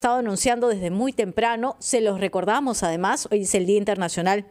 estado anunciando desde muy temprano, se los recordamos además, hoy es el Día Internacional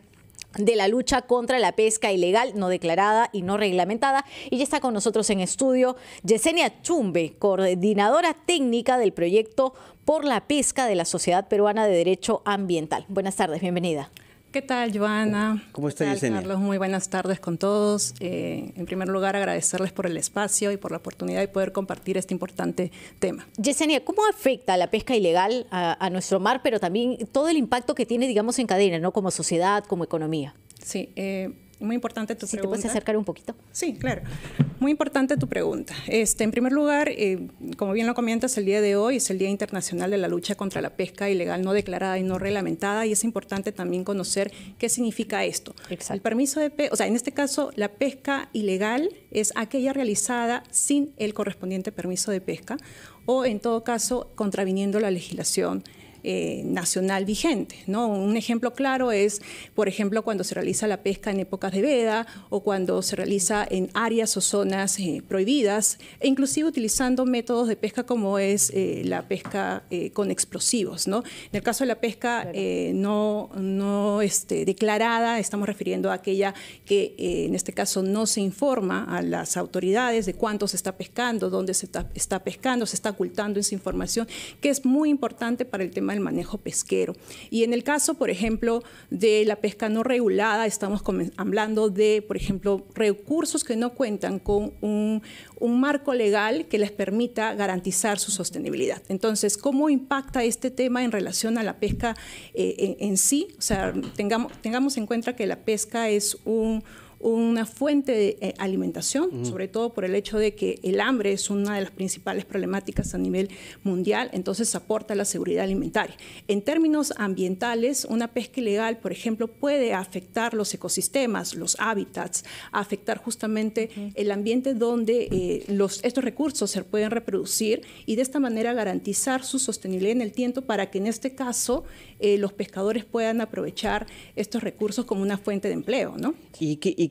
de la lucha contra la pesca ilegal no declarada y no reglamentada. Y ya está con nosotros en estudio Yesenia Chumbe, coordinadora técnica del proyecto por la pesca de la Sociedad Peruana de Derecho Ambiental. Buenas tardes, bienvenida. ¿Qué tal, Joana? ¿Cómo está, Yesenia? Carlos, muy buenas tardes con todos. Eh, en primer lugar, agradecerles por el espacio y por la oportunidad de poder compartir este importante tema. Yesenia, ¿cómo afecta la pesca ilegal a, nuestro mar, pero también todo el impacto que tiene, digamos, en cadena, ¿no? Como sociedad, como economía. Sí, eh, muy importante tu pregunta. pregunta. ¿Te puedes acercar un poquito? Sí, claro. Muy importante tu pregunta. Este, en primer lugar, eh, como bien lo comentas, el día de hoy es el Día Internacional de la Lucha contra la Pesca Ilegal No Declarada y No Reglamentada y es importante también conocer qué significa esto. Exacto. El permiso de o sea, en este caso, la pesca ilegal es aquella realizada sin el correspondiente permiso de pesca o en todo caso contraviniendo la legislación eh, nacional vigente. ¿no? Un ejemplo claro es, por ejemplo, cuando se realiza la pesca en épocas de veda o cuando se realiza en áreas o zonas eh, prohibidas, e inclusive utilizando métodos de pesca como es eh, la pesca con explosivos. ¿no? En el caso de la pesca no, no este, declarada, estamos refiriendo a aquella que en este caso no se informa a las autoridades de cuánto se está pescando, dónde se está, está pescando, se está ocultando esa información, que es muy importante para el tema manejo pesquero. Y en el caso, por ejemplo, de la pesca no regulada, estamos hablando de, por ejemplo, recursos que no cuentan con un, marco legal que les permita garantizar su sostenibilidad. Entonces, ¿cómo impacta este tema en relación a la pesca eh, en, en, sí? O sea, tengamos, tengamos en cuenta que la pesca es un una fuente de eh, alimentación, sobre todo por el hecho de que el hambre es una de las principales problemáticas a nivel mundial, entonces aporta la seguridad alimentaria. En términos ambientales, una pesca ilegal, por ejemplo, puede afectar los ecosistemas, los hábitats, afectar justamente el ambiente donde eh, estos recursos se pueden reproducir y de esta manera garantizar su sostenibilidad en el tiempo para que en este caso eh, los pescadores puedan aprovechar estos recursos como una fuente de empleo. ¿no?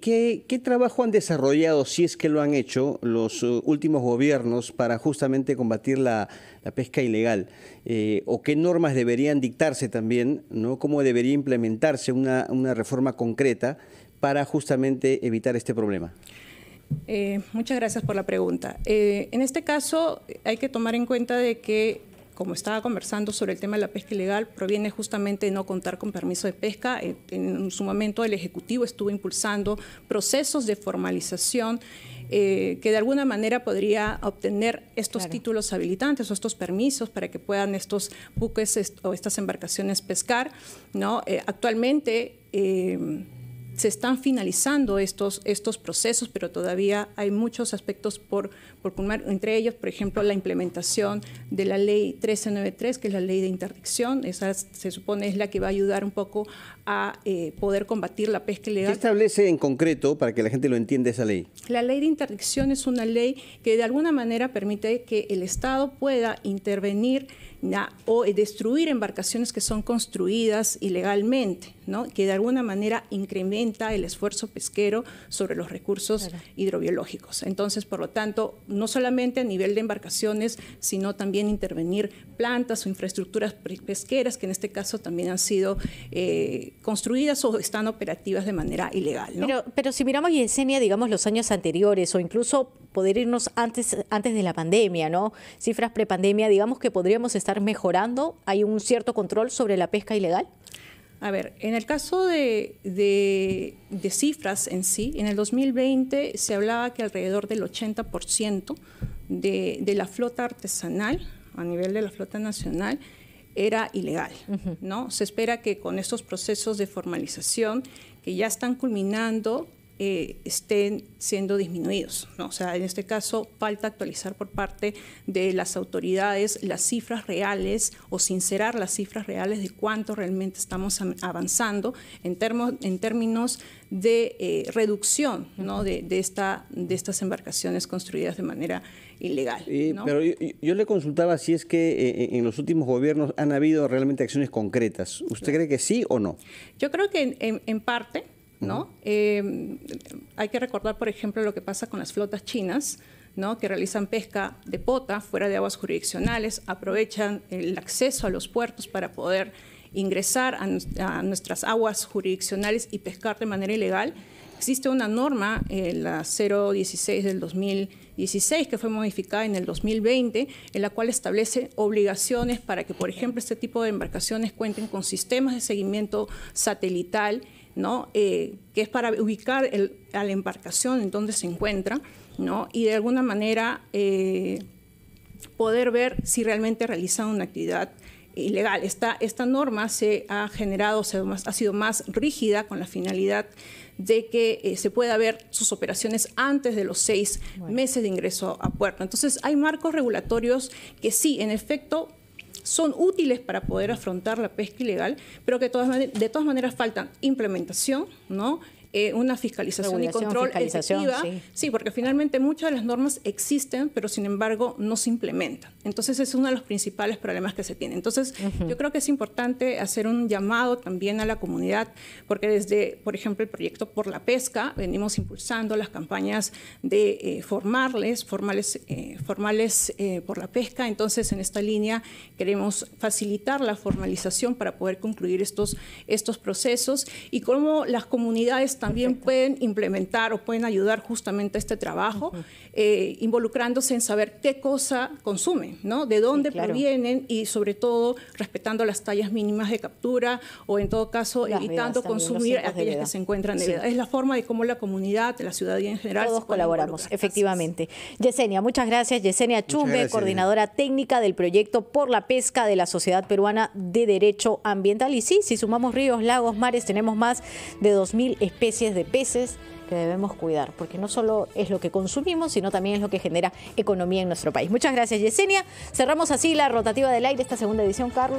qué, trabajo han desarrollado, si es que lo han hecho, los uh, últimos gobiernos para justamente combatir la, pesca ilegal? Eh, ¿O qué normas deberían dictarse también? ¿Cómo debería implementarse una, reforma concreta para justamente evitar este problema? Eh, muchas gracias por la pregunta. Eh, en este caso hay que tomar en cuenta de que como estaba conversando sobre el tema de la pesca ilegal, proviene justamente de no contar con permiso de pesca. En, su momento el Ejecutivo estuvo impulsando procesos de formalización eh, que de alguna manera podría obtener estos títulos habilitantes o estos permisos para que puedan estos buques o estas embarcaciones pescar. ¿no? Eh, actualmente... Eh, se están finalizando estos, estos procesos, pero todavía hay muchos aspectos por, por entre ellos, por ejemplo, la implementación de la ley 1393, que es la ley de interdicción, esa se supone es la que va a ayudar un poco a eh, poder combatir la pesca ilegal. ¿Qué establece en concreto, para que la gente lo entienda, esa ley? La ley de interdicción es una ley que de alguna manera permite que el Estado pueda intervenir o destruir embarcaciones que son construidas ilegalmente, ¿no? que de alguna manera incrementa el esfuerzo pesquero sobre los recursos hidrobiológicos. Entonces, por lo tanto, no solamente a nivel de embarcaciones, sino también intervenir plantas o infraestructuras pesqueras que en este caso también han sido eh, construidas o están operativas de manera ilegal. Pero, pero si miramos enseña, digamos, los años anteriores o incluso poder irnos antes, antes de la pandemia, ¿no? Cifras prepandemia, digamos que podríamos estar mejorando. ¿Hay un cierto control sobre la pesca ilegal? A ver, en el caso de, cifras en sí, en el 2020 se hablaba que alrededor del 80% de, la flota artesanal, a nivel de la flota nacional, era ilegal. ¿no? Se espera que con estos procesos de formalización que ya están culminando, eh, estén siendo disminuidos. O sea, en este caso falta actualizar por parte de las autoridades las cifras reales o sincerar las cifras reales de cuánto realmente estamos avanzando en, términos de eh, reducción de, estas embarcaciones construidas de manera ilegal. Eh, pero yo, le consultaba si es que en los últimos gobiernos han habido realmente acciones concretas. ¿Usted cree que sí o no? Yo creo que en parte ¿no? Em, hay que recordar, por ejemplo, lo que pasa con las flotas chinas, ¿no? que realizan pesca de pota fuera de aguas jurisdiccionales, aprovechan el acceso a los puertos para poder ingresar a nuestras aguas jurisdiccionales y pescar de manera ilegal Existe una norma, eh, la 016 del 2016, que fue modificada en el 2020, en la cual establece obligaciones para que, por ejemplo, este tipo de embarcaciones cuenten con sistemas de seguimiento satelital, ¿no? Eh, que es para ubicar el, a la embarcación en donde se encuentra, ¿no? y de alguna manera eh, poder ver si realmente realizan una actividad ilegal. Esta, esta norma se ha generado, se ha, sido más rígida con la finalidad de que eh, se pueda ver sus operaciones antes de los seis meses de ingreso a puerto. Entonces, hay marcos regulatorios que sí, en efecto, son útiles para poder afrontar la pesca ilegal, pero que todas de todas maneras faltan implementación, ¿no? Eh, una fiscalización y control fiscalización, Sí. porque finalmente muchas de las normas existen, pero sin embargo no se implementan. Entonces es uno de los principales problemas que se tiene. Entonces yo creo que es importante hacer un llamado también a la comunidad, porque desde, por ejemplo, el proyecto por la pesca, venimos impulsando las campañas de eh, formarles, formales, eh, formales por la pesca. Entonces en esta línea queremos facilitar la formalización para poder concluir estos, estos procesos y cómo las comunidades también también pueden implementar o pueden ayudar justamente a este trabajo, eh, involucrándose en saber qué cosa consumen, ¿no? de dónde provienen y sobre todo respetando las tallas mínimas de captura o en todo caso evitando consumir aquellas que se encuentran en sí. Es la forma de cómo la comunidad, la ciudadanía en general... Todos colaboramos, efectivamente. Yesenia, muchas gracias. Yesenia Chumbe, coordinadora técnica del proyecto Por la Pesca de la Sociedad Peruana de Derecho Ambiental. Y sí, si sumamos ríos, lagos, mares, tenemos más de 2.000 especies de peces que debemos cuidar, porque no solo es lo que consumimos, sino también es lo que genera economía en nuestro país. Muchas gracias, Yesenia. Cerramos así la rotativa del aire, esta segunda edición, Carlos.